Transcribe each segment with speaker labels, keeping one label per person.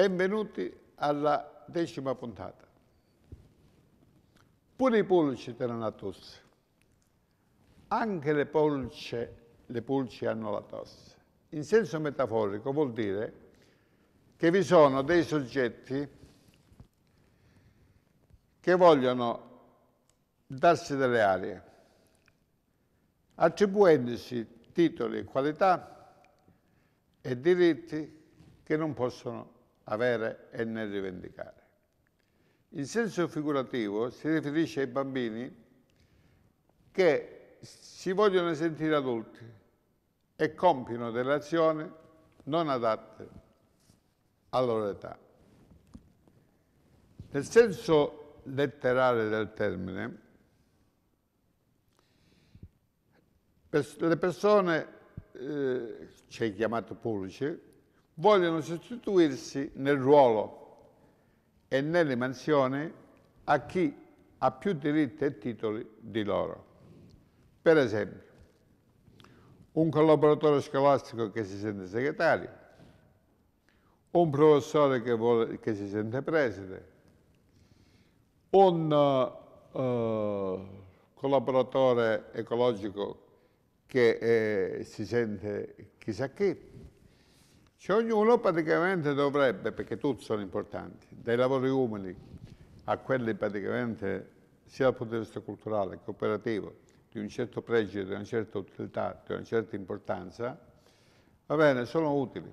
Speaker 1: Benvenuti alla decima puntata. Pure i pulci hanno la tosse. Anche le polce, le pulci hanno la tosse. In senso metaforico vuol dire che vi sono dei soggetti che vogliono darsi delle arie, attribuendosi titoli, e qualità e diritti che non possono avere e nel rivendicare. In senso figurativo si riferisce ai bambini che si vogliono sentire adulti e compiono delle azioni non adatte alla loro età. Nel senso letterale del termine, le persone, eh, c'è cioè chiamato pubblici, vogliono sostituirsi nel ruolo e nelle mansioni a chi ha più diritti e titoli di loro. Per esempio, un collaboratore scolastico che si sente segretario, un professore che, vuole, che si sente preside, un uh, collaboratore ecologico che eh, si sente chissà chi, cioè ognuno praticamente dovrebbe, perché tutti sono importanti, dai lavori umili a quelli praticamente sia dal punto di vista culturale che operativo, di un certo pregio, di una certa utilità, di una certa importanza, va bene, sono utili.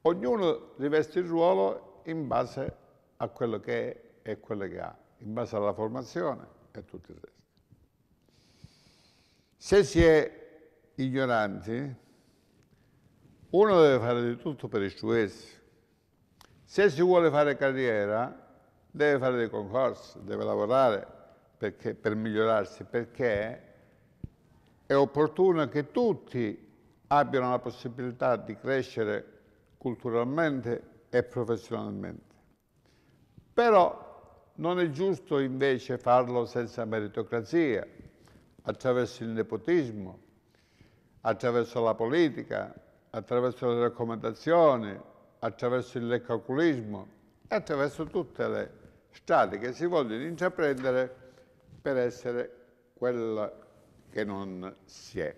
Speaker 1: Ognuno riveste il ruolo in base a quello che è e quello che ha, in base alla formazione e tutto il resto. Se si è ignoranti, uno deve fare di tutto per istruirsi. Se si vuole fare carriera, deve fare dei concorsi, deve lavorare perché, per migliorarsi, perché è opportuno che tutti abbiano la possibilità di crescere culturalmente e professionalmente. Però non è giusto invece farlo senza meritocrazia, attraverso il nepotismo, attraverso la politica, attraverso le raccomandazioni, attraverso il leccaculismo e attraverso tutte le strade che si vogliono intraprendere per essere quella che non si è.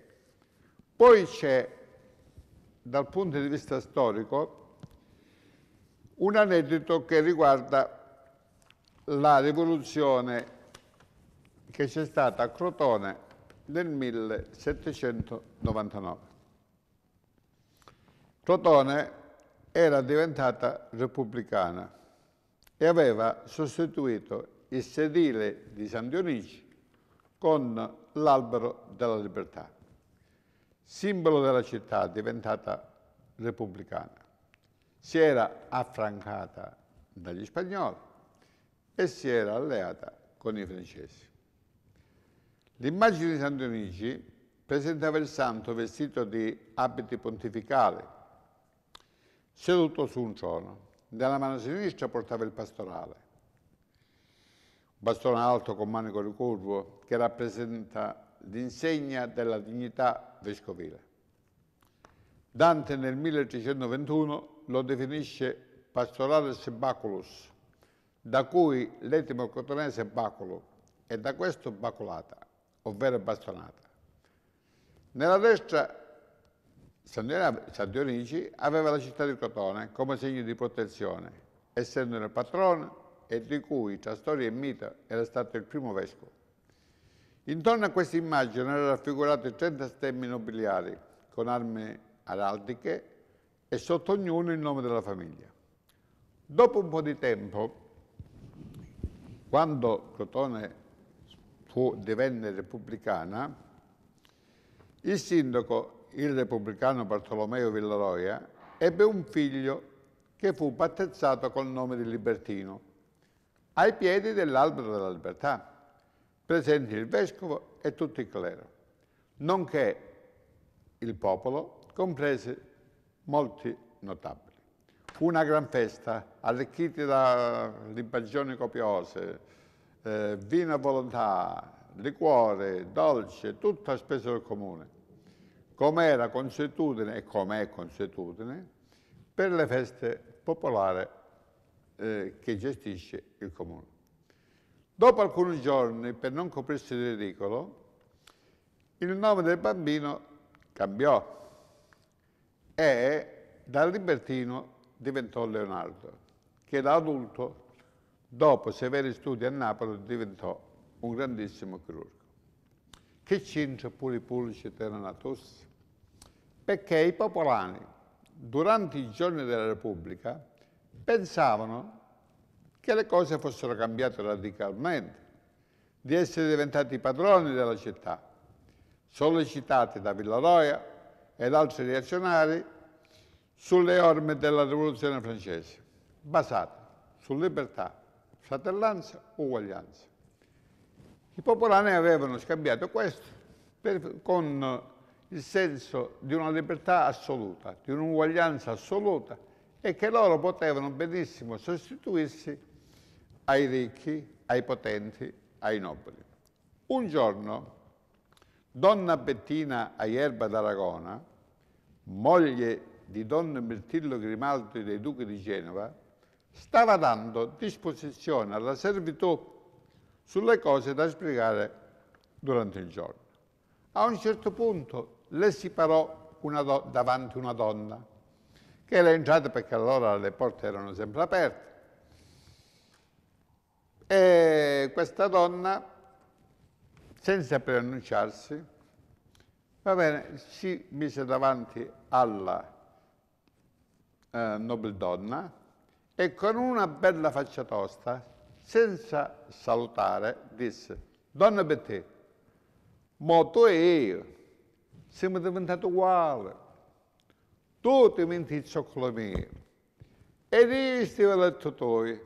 Speaker 1: Poi c'è, dal punto di vista storico, un aneddoto che riguarda la rivoluzione che c'è stata a Crotone nel 1799. Crotone era diventata repubblicana e aveva sostituito il sedile di San Dionigi con l'albero della libertà, simbolo della città diventata repubblicana. Si era affrancata dagli spagnoli e si era alleata con i francesi. L'immagine di San Dionigi presentava il santo vestito di abiti pontificali seduto su un trono. Nella mano sinistra portava il pastorale, un bastone alto con manico ricurvo che rappresenta l'insegna della dignità vescovile. Dante nel 1321 lo definisce pastorales baculus, da cui l'etimo cotonese è baculo e da questo baculata, ovvero bastonata. Nella destra San Dionigi aveva la città di Crotone come segno di protezione, essendo il patrono e di cui Trastori e Mita era stato il primo vescovo. Intorno a questa immagine erano raffigurati 30 stemmi nobiliari con armi araldiche e sotto ognuno il nome della famiglia. Dopo un po' di tempo, quando Crotone fu, divenne repubblicana, il sindaco il repubblicano Bartolomeo Villaroia, ebbe un figlio che fu battezzato col nome di Libertino, ai piedi dell'albero della libertà, presenti il vescovo e tutto il clero, nonché il popolo, comprese molti notabili. Fu una gran festa, arricchiti da libagioni copiose, eh, vino a volontà, liquore, dolce, tutto a spesa del comune come era consuetudine e come è consuetudine per le feste popolari eh, che gestisce il comune. Dopo alcuni giorni, per non coprirsi di ridicolo, il nome del bambino cambiò e da libertino diventò Leonardo, che da adulto, dopo severi studi a Napoli, diventò un grandissimo chirurgo. Che c'entra pure i pulci terra natus? perché i popolani durante i giorni della Repubblica pensavano che le cose fossero cambiate radicalmente, di essere diventati padroni della città. Sollecitati da Villaroia ed altri reazionari sulle orme della rivoluzione francese, basate su libertà, fratellanza, uguaglianza. I popolani avevano scambiato questo per, con il senso di una libertà assoluta, di un'uguaglianza assoluta e che loro potevano benissimo sostituirsi ai ricchi, ai potenti, ai nobili. Un giorno donna Bettina Aierba d'Aragona, moglie di don Mirtillo Grimaldi dei Duchi di Genova, stava dando disposizione alla servitù sulle cose da spiegare durante il giorno. A un certo punto le si parò una davanti una donna che era entrata perché allora le porte erano sempre aperte. E questa donna, senza preannunciarsi, va bene, si mise davanti alla eh, nobildonna e con una bella faccia tosta, senza salutare, disse, Donna Betté, mo tu e io siamo diventati uguali. Tutti menti cioccolomini. E lì stava letto toi.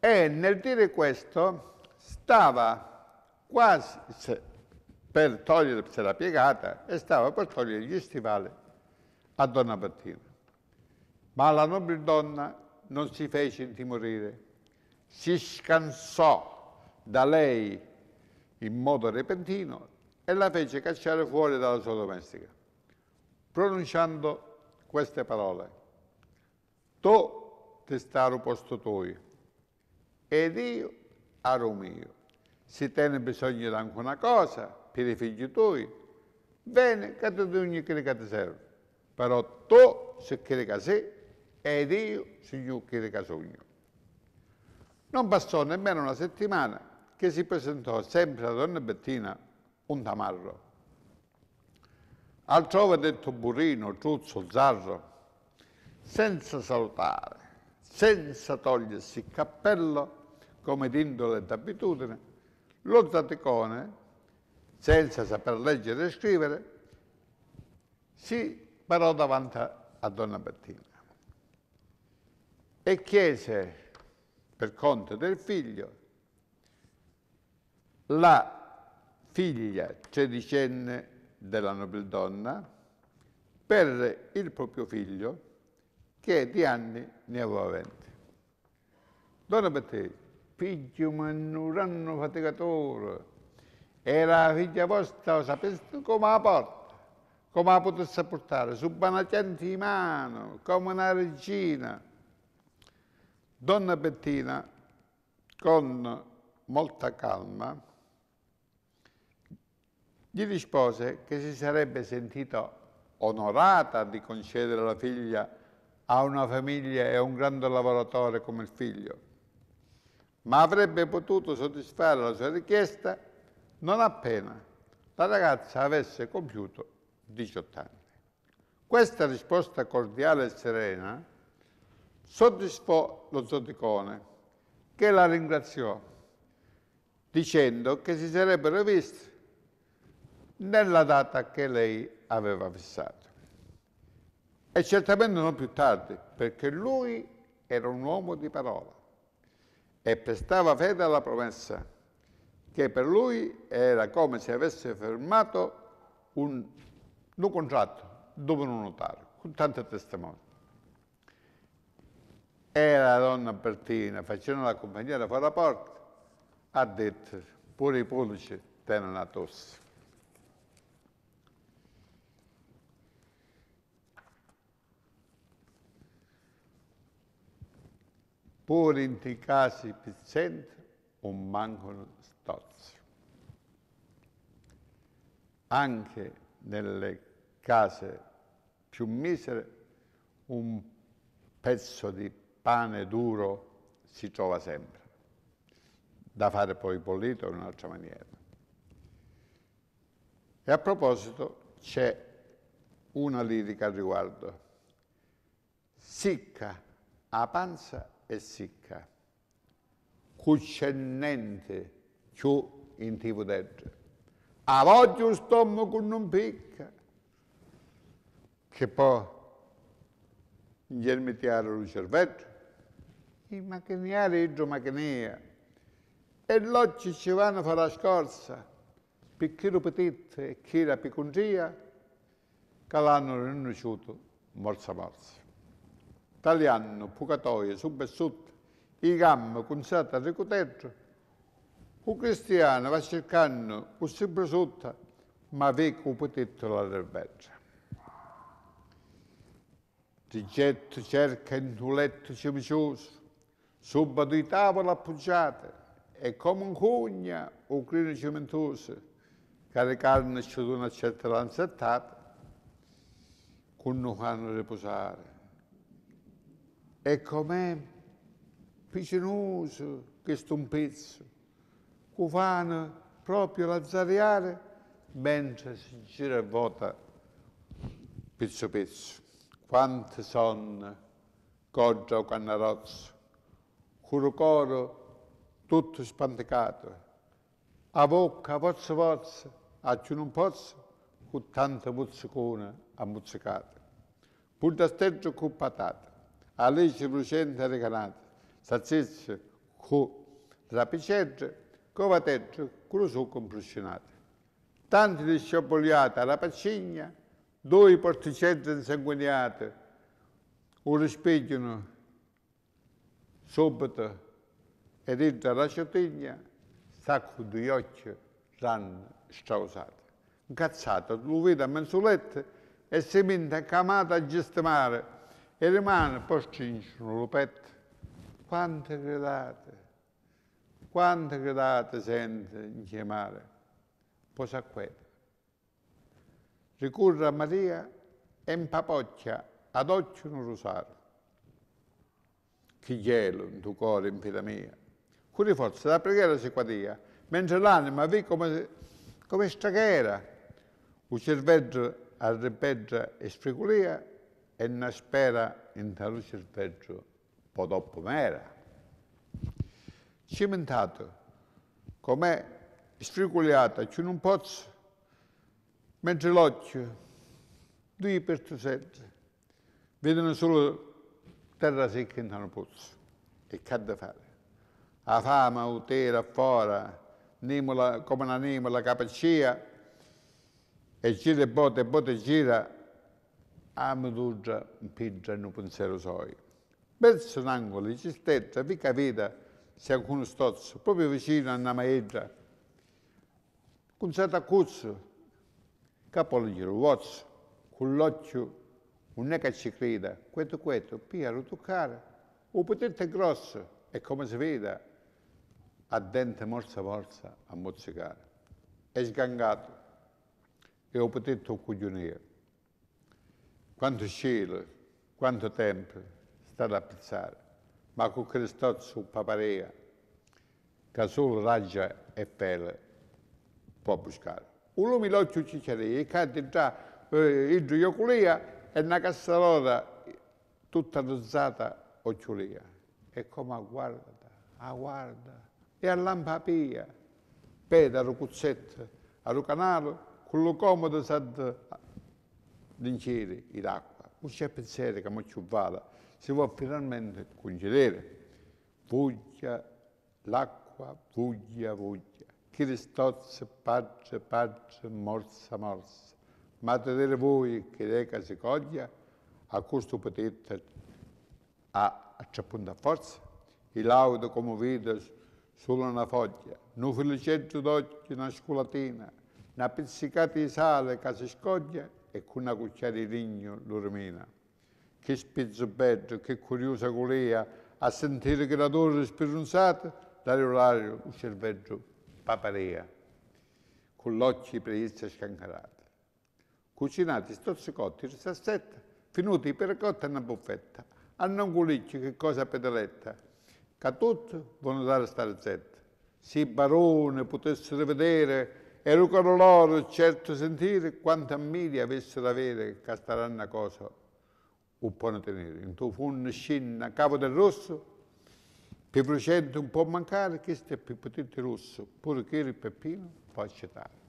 Speaker 1: E nel dire questo stava quasi per togliersi la piegata e stava per togliere gli stivali a Donna Bettina. Ma la nobile donna non si fece intimorire, si scansò da lei in modo repentino e la fece cacciare fuori dalla sua domestica, pronunciando queste parole. Tu ti testaro posto tuo, ed io aro mio. Se te ne bisogna anche una cosa per i figli tuoi, bene che tu ogni che ti serve, però tu se carica sé ed io se io carica sogno. Non passò nemmeno una settimana che si presentò sempre a donna Bettina un tamarro. Altrove detto Burrino, Truzzo, Zarro, senza salutare, senza togliersi il cappello, come d'indole e d'abitudine, lo zaticone, senza saper leggere e scrivere, si parò davanti a Donna Bettina e chiese, per conto del figlio, la figlia sedicenne della nobildonna, per il proprio figlio, che di anni ne aveva venti. Donna Battesi, figlio mannuranno faticatore, era figlia vostra, lo sapeste come la porta, come la potesse portare, su banacenti di mano, come una regina. Donna Bettina, con molta calma, gli rispose che si sarebbe sentita onorata di concedere la figlia a una famiglia e a un grande lavoratore come il figlio, ma avrebbe potuto soddisfare la sua richiesta non appena la ragazza avesse compiuto 18 anni. Questa risposta cordiale e serena soddisfò lo zoticone, che la ringraziò, dicendo che si sarebbero visti nella data che lei aveva fissato. E certamente non più tardi, perché lui era un uomo di parola e prestava fede alla promessa che per lui era come se avesse firmato un, un contratto dove non notare, con tante testimoni. E la donna Bertina, facendo la compagnia da fuori porta, ha detto, pure i pollici tenono a tosse. pur in di casi pezzenti o mancano stozzi. Anche nelle case più misere un pezzo di pane duro si trova sempre, da fare poi bollito in un'altra maniera. E a proposito c'è una lirica al riguardo. Sicca a panza e secca, cuccennente ciò in tipo dentro. A voglio un stomaco non picca, che poi germetiare lo cervello, i macchinari idromachinia, e l'oggi ci vanno a fare la scorsa, perché lo e chi la picongia, che l'hanno rinunciato morsa morsa tagliando pugatoie sub e sotto, i gammi consati a ricotetto, un cristiano va cercando un sempre sotto, ma vecchio potetto la derbetra. Rigetto cerca in un letto cimicioso, sopra di tavola appoggiata, e come un cugna o crino cimentoso, caricarne di una certa lanzettata, con non hanno riposare e com'è vicinoso questo un pezzo, cufano proprio lazzariare, mentre si gira e vota pezzo pezzo. Quante sonne, Goggia o Cannarozzo, coro tutto spanticato, a bocca, a vozza vozza, a ciò non posso, con tanta mozzicona ammuzzicata. steggio con patate all'insufficienza recanata, sazzezze, co, rapicette, covatette, cruso compulsionate. Tanti di sciabogliata alla pacigna, due porticette insanguinate, un rispecchiano subito e dentro la sciotigna, sacco di occhi ranno strausate. Incazzata, lo vede a mensolette e si mette camata a gestimare e rimane lo petto. Quante gridate, quante gridate sente chiamare. Poi si acqueta. Ricurre a Maria e in papoccia ad occhio non rosario. Chi gelo in tuo cuore, in vita mia. Curi forza, la preghiera si quadia, mentre l'anima vi come, come straghera, il cervello arrebbeggia e sfrigolia e una spera in tale cervello po' dopo mera. Cimentato, com'è sfriculiata, c'è un pozzo, mentre l'occhio, due per tu sette, vedono solo terra secca in tale pozzo. E che da fare? La fama, utera, fora, nemola, come una nemola, capacia, e gira e botte, e botte gira, pigia in un pensiero soi. Verso l'angolo di cisterna vi capita se alcuno stozzo, proprio vicino a una maestra, con certa cuzzo, capo gli ruozzo, con l'occhio, non è che ci creda, questo questo, pia lo toccare, o potente grosso, e come si veda, a dente morsa morsa a mozzicare. È sgangato, e ho potente occuglionare quanto cielo, quanto tempo sta da pizzare, ma con Cristo su paparea, che solo raggia e pelle può buscare. Un lumilocchio ci c'è, cade già eh, il gioculea e una cassarola tutta rozzata occiulia. E come a guarda, a guarda, e a lampapia, peda, a cuzzetta, a canale, con lo comodo sa l'inciere, l'acqua, non c'è pensiero che mi ci vada, si può finalmente concedere. Voglia, l'acqua, voglia, voglia. Christos, pace, pace, morsa, morsa. Ma vedere voi che reca si coglia, a questo potete a, a ciappunta forza, e laudo come vedo solo una foglia, un filicetto d'occhio, una scolatina, una pizzicata di sale che si scoglia e con una cucchiaia di legno lo rimena. Che spezzobetto, che curiosa colea, a sentire che la torre speronzata, l'aerolario, il cervello paparea, con l'occhio presa scancarata. Cucinati stozzi stozzicotti, sassetta, finuti per cotta e una buffetta. Hanno un culiccio che cosa pedaletta, che a tutti vogliono dare sta ricetta. Se il barone potessero vedere e lucro loro certo sentire quanta miglia avessero avere castaranna cosa o buono tenere. In tuo funno scinna capo del rosso, più procedere un po' mancare, che è più potente rosso, pure che il peppino fa accettare.